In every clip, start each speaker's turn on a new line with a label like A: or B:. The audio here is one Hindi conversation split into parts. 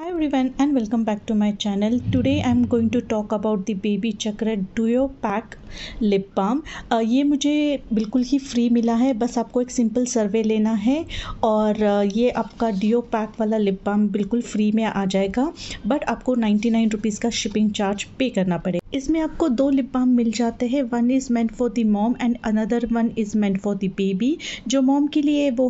A: hi everyone and welcome back to my channel today i'm going to talk about the baby Chakra duo pack lip balm ये मुझे बिल्कुल ही फ्री मिला है बस आपको एक सिंपल सर्वे लेना है और uh, ये आपका डिओ पैक वाला लिप बाम बिल्कुल फ्री में आ जाएगा बट आपको नाइन्टी नाइन रुपीज़ का शिपिंग चार्ज पे करना पड़ेगा इसमें आपको दो लिप बाम मिल जाते हैं one is meant for the mom and another one is meant for the baby जो मॉम के लिए वो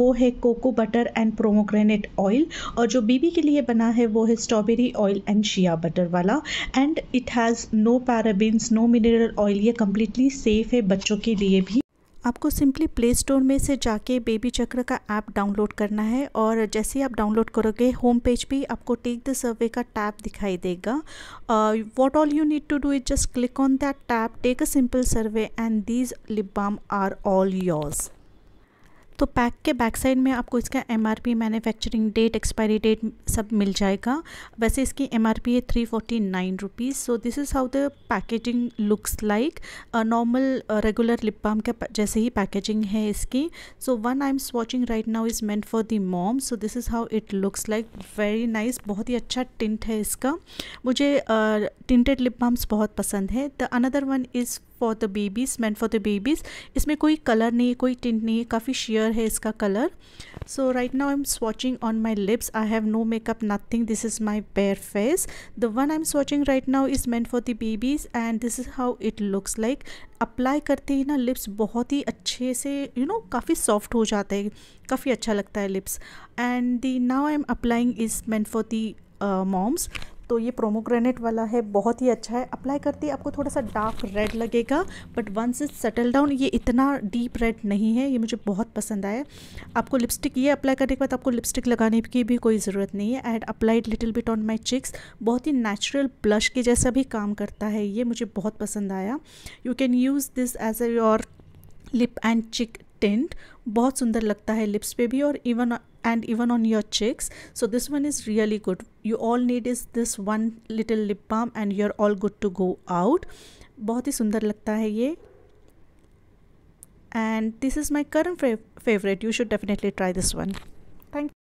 A: वो है cocoa butter and pomegranate oil और जो बेबी के लिए बना है वो है strawberry oil and shea butter वाला and it has no parabens no mineral oil ये कम्प्लीटली सेफ़ है बच्चों के लिए भी आपको सिंपली प्ले स्टोर में से जाके बेबी चक्र का ऐप डाउनलोड करना है और जैसे ही आप डाउनलोड करोगे होम पेज पे आपको टेक द सर्वे का टैब दिखाई देगा what all you need to do is just click on that tab take a simple survey and these lip balm are all yours तो पैक के बैक साइड में आपको इसका M R P manufacturing date expiry date सब मिल जाएगा वैसे इसकी एम आर पी है three forty nine rupees so this is how the packaging looks like normal regular lip balm का जैसे ही पैकेजिंग है इसकी so one I am watching right now is meant for the mom so this is how it looks like very nice बहुत ही अच्छा टिंट है इसका मुझे टिंटेड लिप बाम्स बहुत पसंद है the another one is for the babies meant for the babies इसमें कोई कलर नहीं है कोई टिंट नहीं है काफ़ी शेयर है इसका colour so right now I am swatching on my lips I have no makeup nothing this is my bare face the one I am swatching right now is meant for the babies and this is how it looks like apply करते ही ना लिप्स बहुत ही अच्छे से यू you नो know, काफ़ी सॉफ्ट हो जाते है काफ़ी अच्छा लगता है lips and the now I M applying is meant for the moms तो ये प्रोमोग्रेनेट वाला है बहुत ही अच्छा है अप्लाई करते ही आपको थोड़ा सा डार्क रेड लगेगा but once it settle down ये इतना डीप रेड नहीं है ये मुझे बहुत पसंद आया आपको लिपस्टिक ये अप्लाई करने के बाद आपको लिपस्टिक लगाने की भी कोई ज़रूरत नहीं है and applied little bit on my cheeks बहुत ही नेचुरल ब्लश के जैसा भी काम करता है ये मुझे बहुत पसंद आया you can use this as a your lip and cheek tint बहुत सुंदर लगता है लिप्स पे भी और even and even on your cheeks so this one is really good you all need is this one little lip balm and you are all good to go out बहुत ही सुंदर लगता है ये and this is my current favourite you should definitely try this one